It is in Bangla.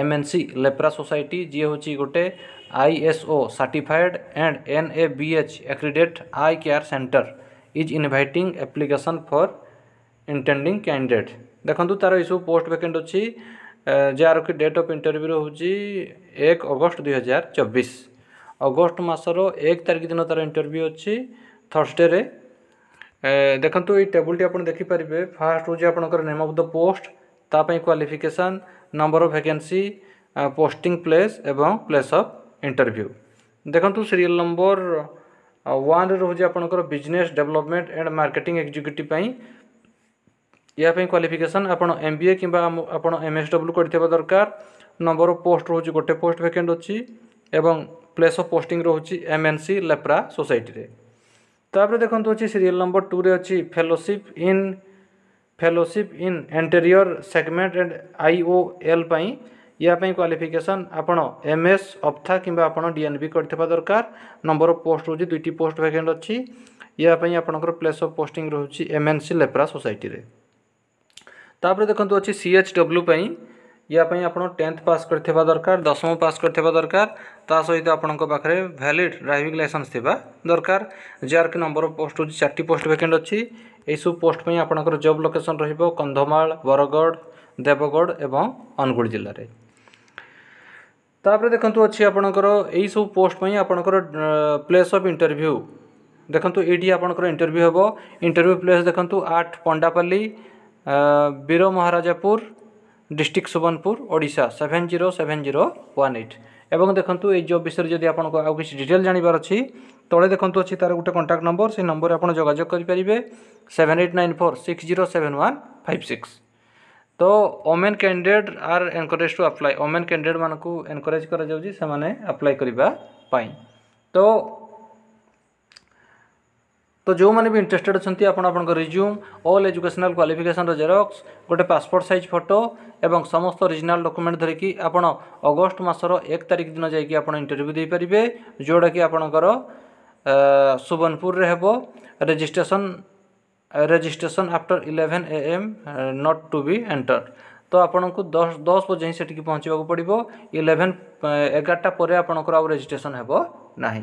ଏମ୍ଏନ୍ସି ଲେପ୍ରା ସୋସାଇଟି ଯିଏ ହେଉଛି ଗୋଟେ I S O certified and N A B H accredited eye care centre is inviting application for intending candidate ଦେଖନ୍ତୁ ତା'ର ଏସବୁ ପୋଷ୍ଟ ଭେକେଣ୍ଟ ଅଛି ଯାହାର କି ଡେଟ୍ ଅଫ୍ ଇଣ୍ଟରଭ୍ୟୁ ହେଉଛି ଏକ ଅଗଷ୍ଟ ଦୁଇହଜାର ଚବିଶ ଅଗଷ୍ଟ ମାସର ଏକ ତାରିଖ ଦିନ ତା'ର ଇଣ୍ଟରଭ୍ୟୁ ଅଛି ଥର୍ସଡ଼େରେ ଦେଖନ୍ତୁ ଏଇ ଟେବୁଲ୍ଟି ଆପଣ ଦେଖିପାରିବେ ଫାର୍ଷ୍ଟ ହେଉଛି ଆପଣଙ୍କର ନେମ୍ ଅଫ୍ ଦ ପୋଷ୍ଟ ତା ପାଇଁ qualification number of vacancy posting place ଏବଂ ପ୍ଲେସ୍ ଅଫ୍ ଇଣ୍ଟରଭ୍ୟୁ ଦେଖନ୍ତୁ ସିରିଏଲ୍ ନମ୍ବର ୱାନ୍ରେ ରହୁଛି ଆପଣଙ୍କର business development and marketing executive ପାଇଁ ଏହା ପାଇଁ କ୍ୱାଲିଫିକେସନ୍ ଆପଣ ଏମ୍ ବି ଏ କିମ୍ବା ଆପଣ ଏମ୍ ଏସ୍ ଡବ୍ଲ୍ୟୁ କରିଥିବା ଦରକାର ନମ୍ବର ଅଫ୍ ପୋଷ୍ଟ ରହୁଛି ଗୋଟେ ପୋଷ୍ଟ ଭ୍ୟାକେଣ୍ଟ ଅଛି ଏବଂ ପ୍ଲେସ୍ ଅଫ୍ ପୋଷ୍ଟିଂ ରହୁଛି ଏମ୍ ଏନ୍ ସି ଲେପ୍ରା ସୋସାଇଟିରେ ତାପରେ ଦେଖନ୍ତୁ ଅଛି ସିରିଏଲ୍ ନମ୍ବର ଟୁରେ ଅଛି fellowship in fellowship in anterior segment and I O L ପାଇଁ ଏହା ପାଇଁ କ୍ୱାଲିଫିକେସନ୍ ଆପଣ ଏମ୍ ଏସ୍ ଅପ୍ଥା କିମ୍ବା ଆପଣ ଡି ଏନ୍ ବି କରିଥିବା ଦରକାର ନମ୍ବର ଅଫ୍ ପୋଷ୍ଟ ହେଉଛି ଦୁଇଟି ପୋଷ୍ଟ ଭ୍ୟାକେଣ୍ଟ ଅଛି ଏହା ପାଇଁ ଆପଣଙ୍କର ପ୍ଲେସ୍ ଅଫ୍ ପୋଷ୍ଟିଂ ରହୁଛି ଏମ୍ ଏନ୍ ସି ଲେପ୍ରା ସୋସାଇଟିରେ ତାପରେ ଦେଖନ୍ତୁ ଅଛି ସି ଏଚ୍ ଡବ୍ଲ୍ୟୁ ପାଇଁ ইয়াপাই আপনার টেन्थ পাস করে দরকার দশম পাস করে দরকার তা সহিত আপনার পাখে ভ্যালিড ড্রাইভিং লাইসেন্স থাকা দরকার যার কি নম্বর পোস্ট হচ্ছে চারটি পোস্ট ভ্যাকেন্ট অছি এইসব পোস্ট পাই আপনার জব লোকেসন রহব কন্ধমাল বরগড় দেবগড় এবং অনুগুল জেলার তাপরে দেখুন অছি আপনার এইসব পোস্ট পাই আপনার প্লেস অফ ইন্টরভিউ দেখুন এইটি আপনার ইন্টরভিউ হব ইন্টরভিউ প্লেস দেখুন আট Pandapalli Bir Maharajapur district Subarnapur Odisha seven zero seven zero one eight এবং দেখন্তু এই জব বিষয়ে যদি আপনার আউ কিছু ডিটেল জাঁবার অছি তলে দেখন্তু অছি তার গোটে কন্টাক্ট নম্বর সেই নম্বরে আপনার যোগাযোগ করে seven eight nine four six zero seven one five six তো women candidate are encourage to apply women candidate মানুষ এনকরেজ করা যাচ্ছে সে আপ্লাই করা তো ତ ଯେଉଁମାନେ ବି ଇଣ୍ଟରେଷ୍ଟେଡ଼୍ ଅଛନ୍ତି ଆପଣ ଆପଣଙ୍କ ରିଜ୍ୟୁମ୍ ଅଲ୍ ଏଜୁକେସନାଲ୍ କ୍ୱାଲିଫିକେସନ୍ର ଜେରକ୍ସ ଗୋଟେ ପାସପୋର୍ଟ ସାଇଜ୍ ଫଟୋ ଏବଂ ସମସ୍ତ ଅରିଜିନାଲ୍ ଡକୁମେଣ୍ଟ ଧରିକି ଆପଣ ଅଗଷ୍ଟ ମାସର ଏକ ତାରିଖ ଦିନ ଯାଇକି ଆପଣ ଇଣ୍ଟରଭ୍ୟୁ ଦେଇପାରିବେ ଯେଉଁଟାକି ଆପଣଙ୍କର ସୁବର୍ଣ୍ଣପୁରରେ ହେବ registration registration after eleven A M not to be enter ତ ଆପଣଙ୍କୁ ଦଶ ଦଶ ବଜେ ହିଁ ସେଠିକି ପହଞ୍ଚିବାକୁ ପଡ଼ିବ ଇଲେଭେନ୍ ଏଗାରଟା ପରେ ଆପଣଙ୍କର ଆଉ ରେଜିଷ୍ଟ୍ରେସନ୍ ହେବ ନାହିଁ